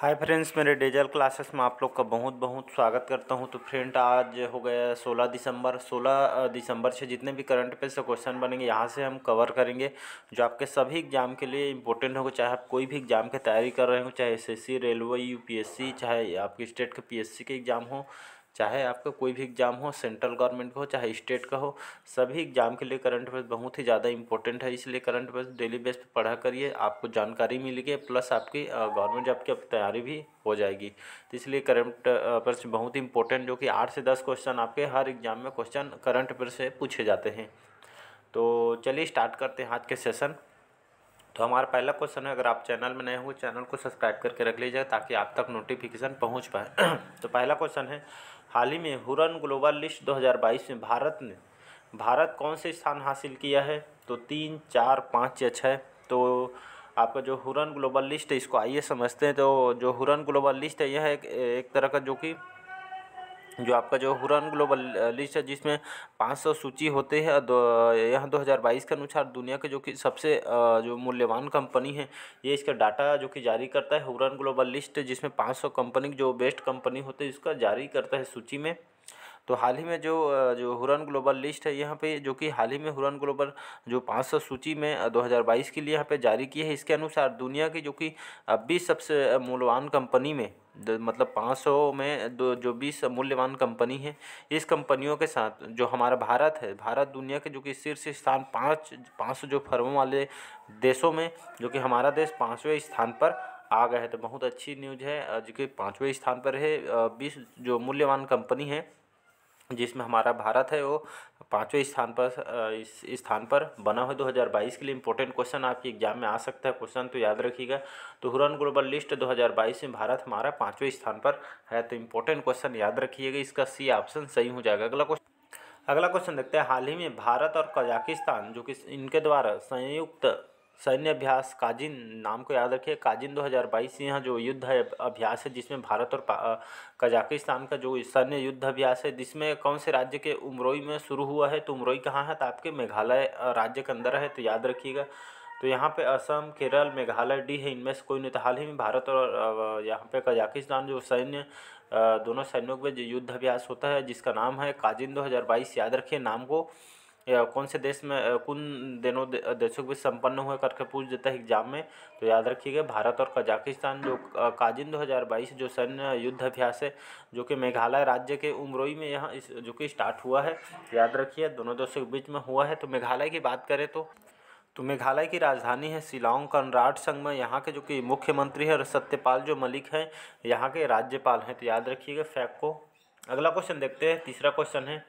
हाय friends मेरे digital classes में आप लोग का बहुत बहुत स्वागत करता हूं तो फ्रेंड आज हो गया 16 दिसंबर 16 दिसंबर से जितने भी करंट पे से क्वेश्चन बनेंगे यहां से हम कवर करेंगे जो आपके सभी एग्जाम के लिए इंपॉर्टेंट होगा चाहे आप कोई भी एग्जाम की तैयारी कर रहे हो चाहे एसएससी रेलवे यूपीएससी चाहे आपके स्टेट के पी के एग्ज़ाम हो चाहे आपका कोई भी एग्ज़ाम हो सेंट्रल गवर्नमेंट का हो चाहे स्टेट का हो सभी एग्ज़ाम के लिए करंट अफेयर्स बहुत ही ज़्यादा इंपॉर्टेंट है इसलिए करंट अफेयर्स डेली बेस पर पढ़ा करिए आपको जानकारी मिलेगी प्लस आपकी गवर्नमेंट जॉब की तैयारी भी हो जाएगी तो इसलिए करंट अफेयर्स बहुत ही इंपॉर्टेंट जो कि आठ से दस क्वेश्चन आपके हर एग्ज़ाम में क्वेश्चन करंट अफेयर से पूछे जाते हैं तो चलिए स्टार्ट करते हैं आज के सेशन तो हमारा पहला क्वेश्चन है अगर आप चैनल में नए हो चैनल को सब्सक्राइब करके रख लीजिए ताकि आप तक नोटिफिकेशन पहुंच पाए तो पहला क्वेश्चन है हाल ही में हुरन ग्लोबल लिस्ट 2022 में भारत ने भारत कौन से स्थान हासिल किया है तो तीन चार पाँच या छः तो आपका जो हुरन ग्लोबल लिस्ट है इसको आइए समझते हैं तो जो हुरन ग्लोबल लिस्ट है यह एक, एक तरह का जो कि जो आपका जो हुरन ग्लोबल लिस्ट है जिसमें 500 सूची होते हैं यह 2022 के अनुसार दुनिया के जो कि सबसे जो मूल्यवान कंपनी है ये इसका डाटा जो कि जारी करता है हुरन ग्लोबल लिस्ट जिसमें 500 कंपनी जो बेस्ट कंपनी होते हैं इसका जारी करता है सूची में तो हाल ही में जो जो हुरन ग्लोबल लिस्ट है यहाँ पे जो कि हाल ही में हुरन ग्लोबल जो पाँच सूची में 2022 के लिए यहाँ पे जारी की है इसके अनुसार दुनिया की जो कि बीस सबसे मूल्यवान कंपनी में मतलब 500 में दो जो बीस मूल्यवान कंपनी है इस कंपनियों के साथ जो हमारा भारत है भारत दुनिया के जो कि शीर्ष स्थान पाँच पाँच जो फर्मों वाले देशों में जो कि हमारा देश पाँचवें स्थान पर आ गए है तो बहुत अच्छी न्यूज़ है जो कि पाँचवें स्थान पर है बीस जो मूल्यवान कंपनी है जिसमें हमारा भारत है वो पाँचवें स्थान पर इस स्थान पर बना हुआ दो हज़ार बाईस के लिए इंपॉर्टेंट क्वेश्चन आपके एग्जाम में आ सकता है क्वेश्चन तो याद रखिएगा तो हुरन ग्लोबल लिस्ट दो हज़ार बाईस में भारत हमारा पाँचवें स्थान पर है तो इंपॉर्टेंट क्वेश्चन याद रखिएगा इसका सी ऑप्शन सही हो जाएगा अगला क्वेश्चन अगला क्वेश्चन देखते हैं हाल ही में भारत और कजाकिस्तान जो कि इनके द्वारा संयुक्त सैन्य अभ्यास काजिन नाम को याद रखिए काजिन 2022 यहाँ जो युद्ध अभ्यास है जिसमें भारत और कजाकिस्तान का जो सैन्य युद्ध अभ्यास है जिसमें कौन से राज्य के उमरोई में शुरू हुआ है तो उमरोई कहाँ है तो आपके मेघालय राज्य के अंदर है तो याद रखिएगा तो यहाँ पे असम केरल मेघालय डी है इनमें से कोई नहीं तो हाल ही में भारत और यहाँ पे कजाकिस्तान जो सैन्य दोनों सैन्यों के जो युद्ध अभ्यास होता है जिसका नाम है काजिन 2022 याद रखिए नाम को या कौन से देश में कौन दोनों देशों के बीच संपन्न हुआ करके पूछ देता है एग्जाम में तो याद रखिएगा भारत और कजाकिस्तान जो काजिन 2022 जो सैन्य युद्ध अभ्यास है जो कि मेघालय राज्य के उमरोई में यहाँ इस जो कि स्टार्ट हुआ है याद रखिए दोनों देशों के बीच में हुआ है तो मेघालय की बात करें तो तो मेघालय की राजधानी है शिलोंग कनराड संघ में यहाँ के जो कि मुख्यमंत्री हैं और सत्यपाल जो मलिक हैं यहाँ के राज्यपाल हैं तो याद रखिएगा फैक को अगला क्वेश्चन देखते हैं तीसरा क्वेश्चन है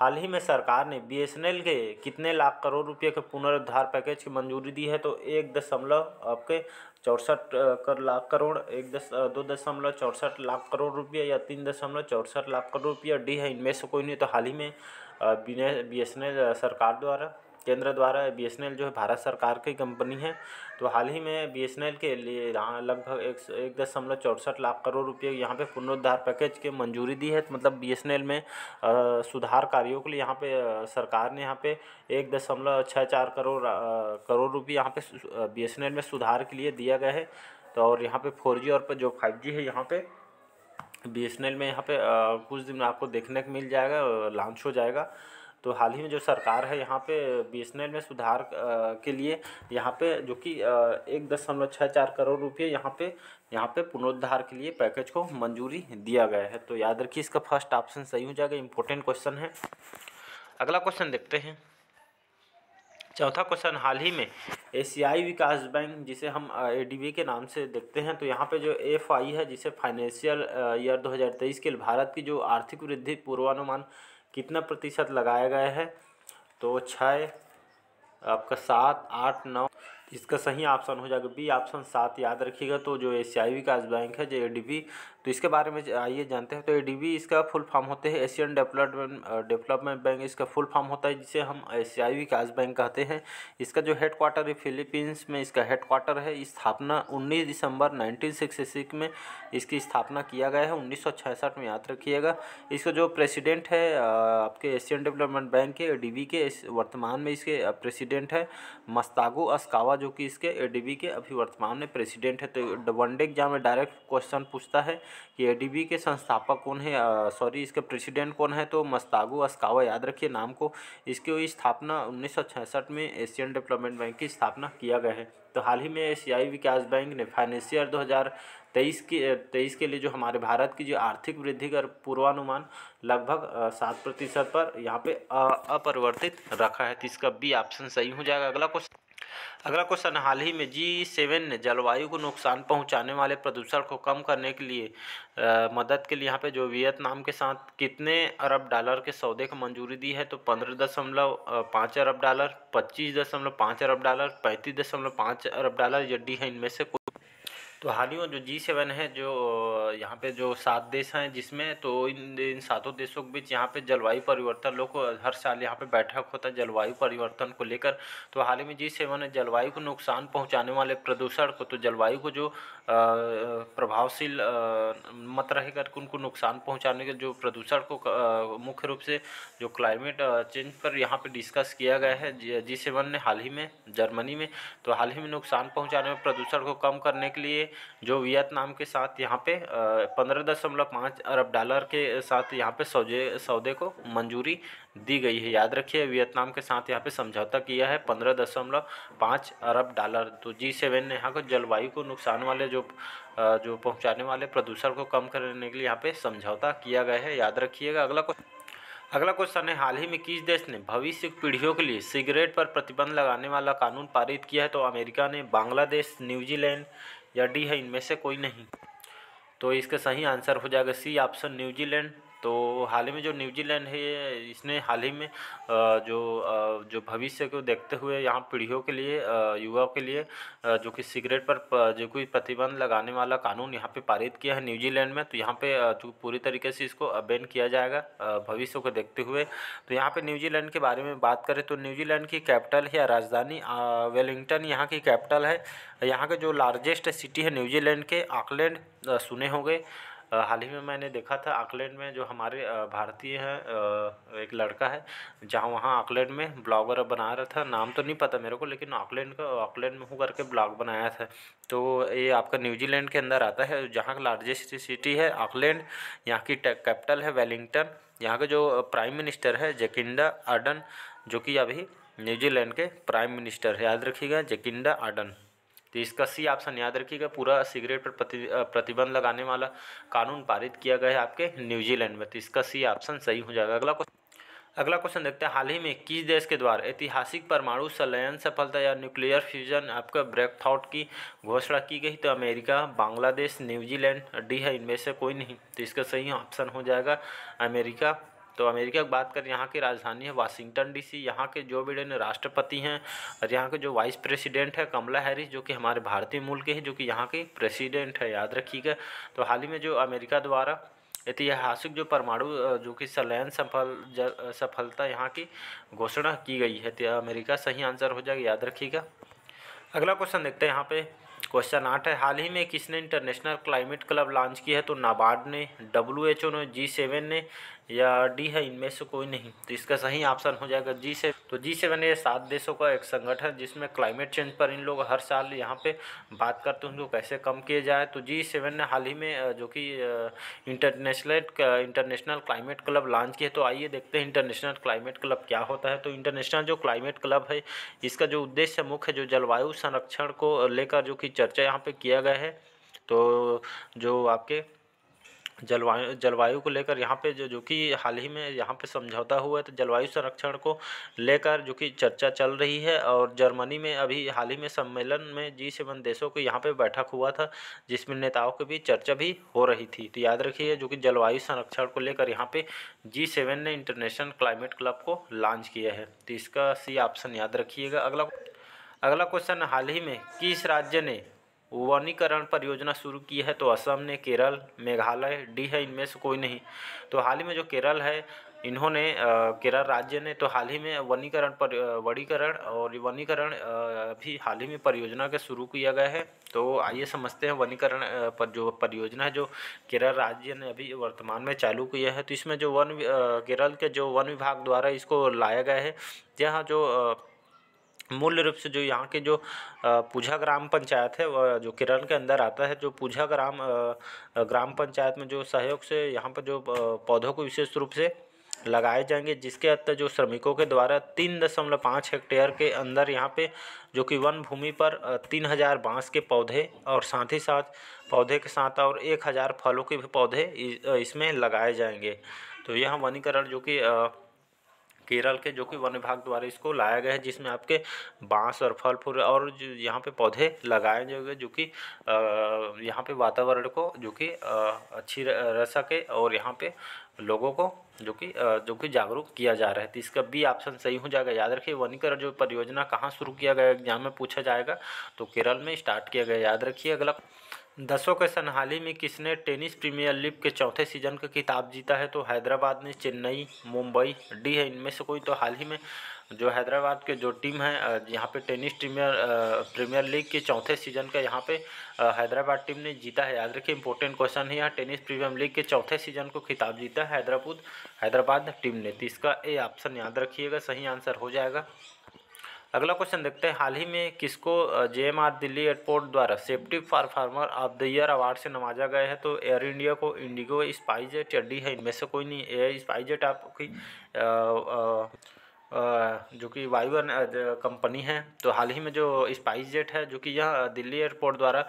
हाल ही में सरकार ने बीएसएनएल के कितने लाख करोड़ रुपए के पुनरुद्धार पैकेज की मंजूरी दी है तो एक दशमलव आपके चौंसठ कर लाख करोड़ एक दस दो दशमलव चौंसठ लाख करोड़ रुपया या तीन दशमलव चौंसठ लाख करोड़ रुपया डी है इनमें से कोई नहीं तो हाल ही में बी एस सरकार द्वारा केंद्र द्वारा बी एस एन एल जो है भारत सरकार की कंपनी है तो हाल ही में बी एस एन एल के लिए लगभग एक एक दशमलव चौंसठ लाख करोड़ रुपये यहाँ पे पुनरुद्धार पैकेज के मंजूरी दी है तो मतलब बी एस एन एल में आ, सुधार कार्यों के लिए यहाँ पे आ, सरकार ने यहाँ पे एक दशमलव छः चार करोड़ करोड़ रुपये यहाँ पे बी एस एन एल में सुधार के लिए दिया गया है तो और यहाँ पे फोर जी और जो फाइव जी है यहाँ पे बी एस एन एल में यहाँ पे कुछ दिन आपको देखने को मिल जाएगा लॉन्च हो जाएगा तो हाल ही में जो सरकार है यहाँ पे बी में सुधार के लिए यहाँ पे जो कि एक दशमलव छः चार करोड़ रुपये यहाँ पे यहाँ पे पुनरुद्धार के लिए पैकेज को मंजूरी दिया गया है तो याद रखिए इसका फर्स्ट ऑप्शन सही हो जाएगा इंपॉर्टेंट क्वेश्चन है अगला क्वेश्चन देखते हैं चौथा क्वेश्चन हाल ही में एशियाई विकास बैंक जिसे हम ए के नाम से देखते हैं तो यहाँ पे जो एफ आई है जिसे फाइनेंशियल ईयर 2023 के लिए भारत की जो आर्थिक वृद्धि पूर्वानुमान कितना प्रतिशत लगाया गया है तो छः आपका सात आठ नौ इसका सही ऑप्शन हो जाएगा बी ऑप्शन सात याद रखिएगा तो जो एशियाई विकास बैंक है जो ए तो इसके बारे में आइए जानते हैं तो ए इसका फुल फॉर्म होते हैं एशियन डेवलपमेंट डेवलपमेंट बैंक इसका फुल फॉर्म होता है जिसे हम एशियाई विकास बैंक कहते हैं इसका जो हेड क्वार्टर है फिलीपींस में इसका हेड क्वार्टर है स्थापना उन्नीस दिसंबर नाइनटीन में इसकी स्थापना किया गया है उन्नीस में याद रखिएगा इसका जो प्रेसिडेंट है आपके एशियन डेवलपमेंट बैंक के ए के वर्तमान में इसके प्रेसिडेंट है मस्तागो अस्कावा जो कि इसके ए के अभी वर्तमान में प्रेसिडेंट है तो वनडे एग्जाम में डायरेक्ट क्वेश्चन पूछता है कि ए के संस्थापक कौन है सॉरी इसके प्रेसिडेंट कौन है तो मस्तागो अस्कावा याद रखिए नाम को इसकी स्थापना उन्नीस में एशियन डेवलपमेंट बैंक की स्थापना किया गया है तो हाल ही में एशियाई विकास बैंक ने फाइनेंशियल दो तेईस की तेईस के लिए जो हमारे भारत की जो आर्थिक वृद्धि का पूर्वानुमान लगभग सात प्रतिशत पर यहाँ पे अपरिवर्तित रखा है तो इसका बी ऑप्शन सही हो जाएगा अगला क्वेश्चन अगला क्वेश्चन हाल ही में जी सेवन ने जलवायु को नुकसान पहुंचाने वाले प्रदूषण को कम करने के लिए आ, मदद के लिए यहाँ पे जो वियतनाम के साथ कितने अरब डॉलर के सौदे को मंजूरी दी है तो पंद्रह दशमलव पाँच अरब डॉलर पच्चीस दशमलव पाँच अरब डॉलर पैंतीस दशमलव पाँच अरब डॉलर जड्डी है इनमें से तो हाल ही में जो जी सेवन है जो यहाँ पे जो सात देश हैं जिसमें तो इन इन सातों देशों के बीच यहाँ पे जलवायु परिवर्तन लोग हर साल यहाँ पे बैठक होता है जलवायु परिवर्तन को लेकर तो हाल ही में जी सेवन ने जलवायु को नुकसान पहुँचाने वाले प्रदूषण को तो जलवायु को जो प्रभावशील मत रह करके तो उनको नुकसान पहुँचाने के जो प्रदूषण को मुख्य रूप से जो क्लाइमेट चेंज पर यहाँ पर डिस्कस किया गया है जी सेवन ने हाल ही में जर्मनी में तो हाल ही में नुकसान पहुँचाने में प्रदूषण को कम करने के लिए जो वियतनाम के साथ यहाँ पे पंद्रह दशमलव पाँच अरब डॉलर के साथ यहाँ पे सौदे सौदे को मंजूरी दी गई है याद रखिए वियतनाम के साथ यहाँ पे समझौता किया है पंद्रह दशमलव पाँच अरब डॉलर तो जी सेवन ने यहाँ को जलवायु को नुकसान वाले जो जो पहुँचाने वाले प्रदूषण को कम करने के लिए यहाँ पर समझौता किया गया है याद रखिएगा अगला को अगला क्वेश्चन है हाल ही में किस देश ने भविष्य पीढ़ियों के लिए सिगरेट पर प्रतिबंध लगाने वाला कानून पारित किया है तो अमेरिका ने बांग्लादेश न्यूजीलैंड या डी है इनमें से कोई नहीं तो इसका सही आंसर हो जाएगा सी ऑप्शन न्यूजीलैंड तो हाल ही में जो न्यूजीलैंड है इसने हाल ही में जो जो भविष्य को देखते हुए यहाँ पीढ़ियों के लिए युवाओं के लिए जो कि सिगरेट पर जो कोई प्रतिबंध लगाने वाला कानून यहाँ पे पारित किया है न्यूजीलैंड में तो यहाँ पे जो पूरी तरीके से इसको बैन किया जाएगा भविष्य को देखते हुए तो यहाँ पर न्यूजीलैंड के बारे में बात करें तो न्यूजीलैंड की कैपिटल है राजधानी वेलिंगटन यहाँ की कैपिटल है यहाँ के जो लार्जेस्ट सिटी है न्यूजीलैंड के आकलैंड सुने होंगे हाल ही में मैंने देखा था आकलैंड में जो हमारे भारतीय हैं एक लड़का है जहाँ वहाँ आकलैंड में ब्लॉगर बना रहा था नाम तो नहीं पता मेरे को लेकिन आकलैंड का आकलैंड में हो करके ब्लॉग बनाया था तो ये आपका न्यूजीलैंड के अंदर आता है जहाँ का लार्जेस्ट सिटी है आकलैंड यहाँ की कैपिटल है वेलिंगटन यहाँ का जो प्राइम मिनिस्टर है जकिंडा आर्डन जो कि अभी न्यूजीलैंड के प्राइम मिनिस्टर है याद रखिएगा जकिंडा आर्डन तो इसका सी ऑप्शन याद रखिएगा पूरा सिगरेट पर प्रति, प्रतिबंध लगाने वाला कानून पारित किया गया है आपके न्यूजीलैंड में तो इसका सी ऑप्शन सही हो जाएगा अगला क्वेश्चन अगला क्वेश्चन देखते हैं हाल ही में किस देश के द्वारा ऐतिहासिक परमाणु संलयन सफलता या न्यूक्लियर फ्यूजन आपका ब्रेकथाउट की घोषणा की गई तो अमेरिका बांग्लादेश न्यूजीलैंड डी है इनमें से कोई नहीं तो इसका सही ऑप्शन हो जाएगा अमेरिका तो अमेरिका की बात करें यहाँ की राजधानी है वाशिंगटन डीसी यहाँ के जो बिडेन राष्ट्रपति हैं और यहाँ के जो वाइस प्रेसिडेंट है कमला हैरिस जो कि हमारे भारतीय मूल के हैं जो कि यहाँ के प्रेसिडेंट है याद रखिएगा तो हाल ही में जो अमेरिका द्वारा ऐतिहासिक जो परमाणु जो कि सलैन सफल सफलता यहाँ की घोषणा की गई है तो अमेरिका सही आंसर हो जाएगा याद रखिएगा अगला क्वेश्चन देखते हैं यहाँ पे क्वेश्चन आठ है हाल ही में किसने इंटरनेशनल क्लाइमेट क्लब लॉन्च किया है तो नाबार्ड ने डब्ल्यू एच ओ ने जी सेवन ने या डी है इनमें से कोई नहीं तो इसका सही ऑप्शन हो जाएगा जी से तो जी सेवन ये सात देशों का एक संगठन जिसमें क्लाइमेट चेंज पर इन लोग हर साल यहाँ पे बात करते हैं उनको कैसे कम किया जाए तो जी सेवन ने हाल ही में जो कि international international climate club launch किया तो आइए देखते हैं इंटरनेशनल क्लाइमेट क्लब क्या होता है तो इंटरनेशनल जो क्लाइमेट क्लब है इसका जो उद्देश्य मुख्य जो जलवायु संरक्षण को लेकर जो कि चर्चा यहाँ पर किया गया है तो जो आपके जलवायु जलवायु को लेकर यहाँ पे जो जो कि हाल ही में यहाँ पे समझौता हुआ है तो जलवायु संरक्षण को लेकर जो कि चर्चा चल रही है और जर्मनी में अभी हाल ही में सम्मेलन में जी सेवन देशों के यहाँ पे बैठक हुआ था जिसमें नेताओं के भी चर्चा भी हो रही थी तो याद रखिए जो कि जलवायु संरक्षण को लेकर यहाँ पर जी सेवन ने इंटरनेशनल क्लाइमेट क्लब को लॉन्च किया है तो इसका सी ऑप्शन याद रखिएगा अगला अगला क्वेश्चन हाल ही में किस राज्य ने वनीकरण परियोजना शुरू की है तो असम ने केरल मेघालय डी है इनमें से कोई नहीं तो हाल ही में जो केरल है इन्होंने केरल राज्य ने तो हाल ही में वनीकरण पर वनीकरण और वनीकरण भी हाल ही में परियोजना के शुरू किया गया है तो आइए समझते हैं वनीकरण पर जो परियोजना है जो केरल राज्य ने अभी वर्तमान में चालू किया है तो इसमें जो वन केरल के जो वन विभाग द्वारा इसको लाया गया है यह जो मूल रूप से जो यहाँ के जो पूजा ग्राम पंचायत है वह जो किरण के अंदर आता है जो पूजा ग्राम ग्राम पंचायत में जो सहयोग से यहाँ पर जो पौधों को विशेष रूप से लगाए जाएंगे जिसके अंतर्गत जो श्रमिकों के द्वारा तीन दशमलव पाँच हेक्टेयर के अंदर यहाँ पे जो कि वन भूमि पर तीन हज़ार बाँस के पौधे और साथ ही साथ पौधे के साथ और एक हज़ार फलों के भी पौधे इसमें लगाए जाएंगे तो यह वनीकरण जो कि केरल के जो कि वन विभाग द्वारा इसको लाया गया है जिसमें आपके बांस और फल फूल और यहाँ पे पौधे लगाए जाएंगे जो कि यहाँ पे वातावरण को जो कि अच्छी रह सके और यहाँ पे लोगों को जो कि जो कि जागरूक किया जा रहा है तो इसका बी ऑप्शन सही हो जाएगा याद रखिए वनीकरण जो परियोजना कहाँ शुरू किया गया एग्जाम में पूछा जाएगा तो केरल में स्टार्ट किया गया याद रखिए अगला दसों के सनहाली में किसने टेनिस प्रीमियर लीग के चौथे सीजन का खिताब जीता है तो हैदराबाद ने चेन्नई मुंबई डी है इनमें से कोई तो हाल ही में जो हैदराबाद के जो टीम है यहाँ पे टेनिस प्रीमियर प्रीमियर लीग के चौथे सीजन का यहाँ पे हैदराबाद टीम ने जीता है याद रखिए इंपॉर्टेंट क्वेश्चन है यहाँ टेनिस प्रीमियर लीग के चौथे सीजन को खिताब जीता है हैदराबाद हैदराबाद टीम ने तो इसका ए ऑप्शन याद रखिएगा सही आंसर हो जाएगा अगला क्वेश्चन देखते हैं हाल ही में किसको जे दिल्ली एयरपोर्ट द्वारा safety performer of the year award से नवाजा गया है तो एयर इंडिया को इंडिगो स्पाइस जेट चड्डी है इनमें से कोई नहीं एयर स्पाइस जेट आपकी जो कि वायुअन कंपनी है तो हाल ही में जो स्पाइस जेट है जो कि यह दिल्ली एयरपोर्ट द्वारा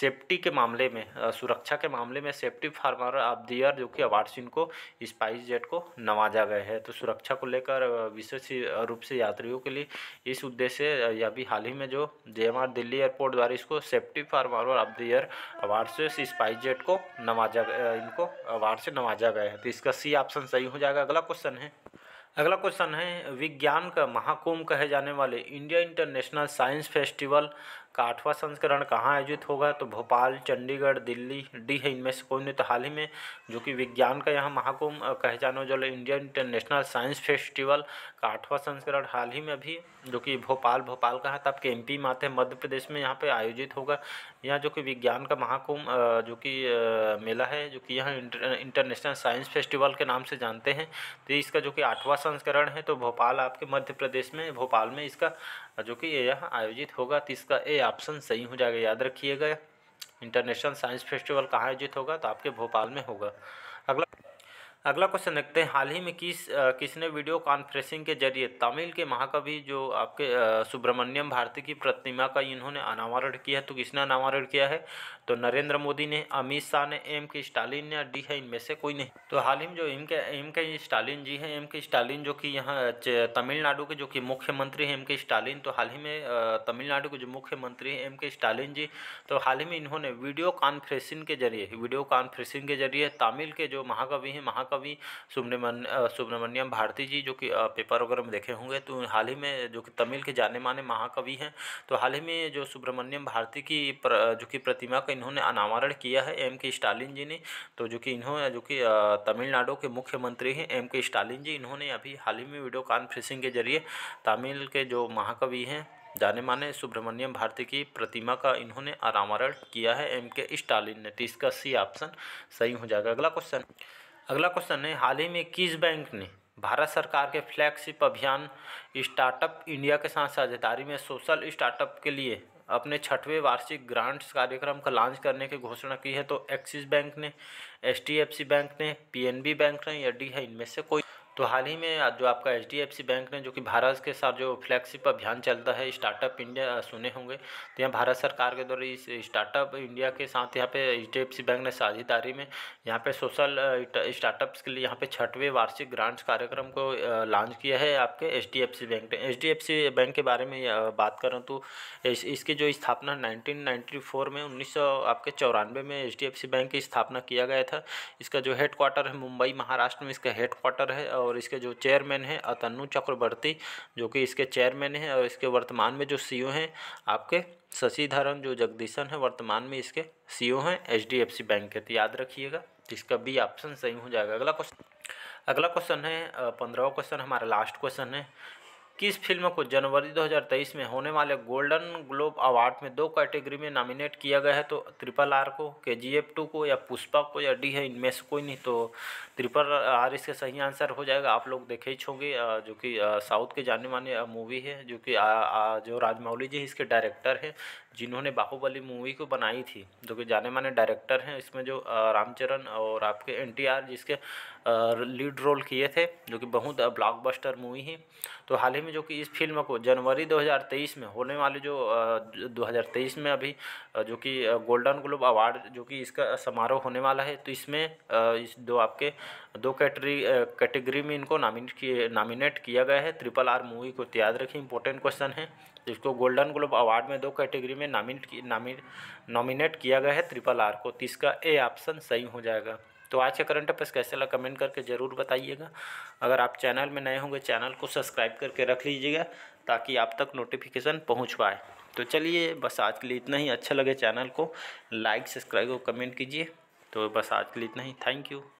सेफ्टी के मामले में सुरक्षा के मामले में safety performer of the year जो कि अवार्ड्स इनको स्पाइस जेट को नवाजा गया है तो सुरक्षा को लेकर विशेष रूप से यात्रियों के लिए इस उद्देश्य से या भी हाल ही में जो जे दिल्ली एयरपोर्ट द्वारा इसको safety performer of the year award से इस स्पाइस जेट को नवाजा इनको अवार्ड से नवाजा गया है तो इसका सी ऑप्शन सही हो जाएगा अगला क्वेश्चन है अगला क्वेश्चन है विज्ञान का महाकुंभ कहे जाने वाले इंडिया इंटरनेशनल साइंस फेस्टिवल का आठवां संस्करण कहाँ आयोजित होगा तो भोपाल चंडीगढ़ दिल्ली डी है इनमें से कोई नहीं तो हाल ही में जो कि विज्ञान का यहाँ महाकुंभ कहे जाने वाले इंडियन इंटरनेशनल साइंस फेस्टिवल का आठवां संस्करण हाल ही में अभी जो कि भोपाल भोपाल का है तो आपके एम पी माते मध्य प्रदेश में यहाँ पर आयोजित होगा यहाँ जो कि विज्ञान का महाकुंभ जो कि मेला है जो कि यहाँ इंटरनेशनल साइंस फेस्टिवल के नाम से जानते हैं तो इसका जो कि आठवां संस्करण है तो भोपाल आपके मध्य प्रदेश में भोपाल में इसका जो कि यहाँ आयोजित होगा तो इसका ए ऑप्शन सही हो जाएगा याद रखिएगा इंटरनेशनल साइंस फेस्टिवल कहाँ आयोजित होगा तो आपके भोपाल में होगा अगला अगला क्वेश्चन देखते हैं हाल ही में किस किसने वीडियो कॉन्फ्रेंसिंग के जरिए तमिल के महाकवि जो आपके सुब्रमण्यम भारती की प्रतिमा का इन्होंने अनावरण किया है तो किसने अनावरण किया है तो नरेंद्र मोदी ने अमित शाह ने एम के स्टालिन ने डी है इनमें से कोई नहीं तो हाल ही में जो एम के एम के स्टालिन जी हैं एम के स्टालिन जो कि यहाँ तमिलनाडु के जो कि मुख्यमंत्री हैं एम के स्टालिन तो हाल ही में तमिलनाडु के जो मुख्यमंत्री हैं एम के स्टालिन जी तो हाल ही में इन्होंने वीडियो कॉन्फ्रेंसिंग के जरिए वीडियो कॉन्फ्रेंसिंग के जरिए तमिल के जो महाकवि हैं महाकवि कवि सुब्रमण सुब्रमण्यम भारती जी जो कि पेपर वगैरह में देखे होंगे तो हाल ही में जो कि तमिल के जाने माने महाकवि हैं तो हाल ही में जो सुब्रमण्यम भारती की प्र, जो कि प्रतिमा का इन्होंने अनावरण किया है एम के स्टालिन जी ने तो जो कि इन्होंने जो कि तमिलनाडु के मुख्यमंत्री हैं एम के स्टालिन जी इन्होंने अभी हाल ही में वीडियो कॉन्फ्रेंसिंग के जरिए तमिल के जो महाकवि हैं जाने माने सुब्रमण्यम भारती की प्रतिमा का इन्होंने अनावरण किया है एम के स्टालिन ने तो इसका सी ऑप्शन सही हो जाएगा अगला क्वेश्चन अगला क्वेश्चन है हाल ही में किस बैंक ने भारत सरकार के फ्लैगशिप अभियान स्टार्टअप इंडिया के साथ साझेदारी में सोशल स्टार्टअप के लिए अपने छठवें वार्षिक ग्रांट्स कार्यक्रम का लॉन्च करने की घोषणा की है तो एक्सिस बैंक ने एच बैंक ने पी बैंक ने या डी है इनमें से कोई तो हाल ही में जो आपका एच बैंक ने जो कि भारत के साथ जो फ्लैगशिप अभियान चलता है स्टार्टअप इंडिया सुने होंगे तो यहाँ भारत सरकार के द्वारा इस स्टार्टअप इंडिया के साथ यहाँ पे एच बैंक ने साझेदारी में यहाँ पे सोशल स्टार्टअप्स के लिए यहाँ पे छठवें वार्षिक ग्रांट्स कार्यक्रम को लॉन्च किया है आपके एच बैंक ने एच बैंक के बारे में बात करूँ तो इसकी जो स्थापना नाइनटीन में उन्नीस आपके चौरानवे में एच बैंक की स्थापना किया गया था इसका जो हेडक्वार्टर है मुंबई महाराष्ट्र में इसका हेडक्वार्टर है और और इसके जो चेयरमैन हैं अतनु चक्रवर्ती जो कि इसके चेयरमैन हैं और इसके वर्तमान में जो सी e हैं आपके शशिधरन जो जगदीशन है वर्तमान में इसके सी e हैं एच बैंक के तो याद रखिएगा इसका भी ऑप्शन सही हो जाएगा अगला क्वेश्चन अगला क्वेश्चन है पंद्रहवा क्वेश्चन हमारा लास्ट क्वेश्चन है किस फिल्म को जनवरी 2023 में होने वाले गोल्डन ग्लोब अवार्ड में दो कैटेगरी में नॉमिनेट किया गया है तो ट्रिपल आर को के जी एफ टू को या पुष्पा को या डी है इनमें से कोई नहीं तो ट्रिपल आर इसका सही आंसर हो जाएगा आप लोग देखे ही छोगे जो कि साउथ के जाने माने मूवी है जो कि जो राजमौली जी इसके डायरेक्टर हैं जिन्होंने बाहुबली मूवी को बनाई थी जो कि जाने माने डायरेक्टर हैं इसमें जो रामचरण और आपके एन टी आर जिसके लीड रोल किए थे जो कि बहुत ब्लॉकबस्टर मूवी है तो हाल ही में जो कि इस फिल्म को जनवरी 2023 में होने वाले जो 2023 में अभी जो कि गोल्डन ग्लोब अवार्ड जो कि इसका समारोह होने वाला है तो इसमें इस दो आपके दो कैटरी कैटेगरी में इनको नामिनेट किए नामिनेट किया गया है ट्रिपल आर मूवी को तो याद रखें इंपॉर्टेंट क्वेश्चन है जिसको गोल्डन ग्लोब अवार्ड में दो कैटेगरी में नामिनेट नॉमिनेट किया गया है ट्रिपल आर को तो इसका ए ऑप्शन सही हो जाएगा तो आज का करंट अफेयर्स कैसे लगा कमेंट करके ज़रूर बताइएगा अगर आप चैनल में नए होंगे चैनल को सब्सक्राइब करके रख लीजिएगा ताकि आप तक नोटिफिकेशन पहुँच पाए तो चलिए बस आज के लिए इतना ही अच्छा लगे चैनल को लाइक सब्सक्राइब और कमेंट कीजिए तो बस आज के लिए इतना ही थैंक यू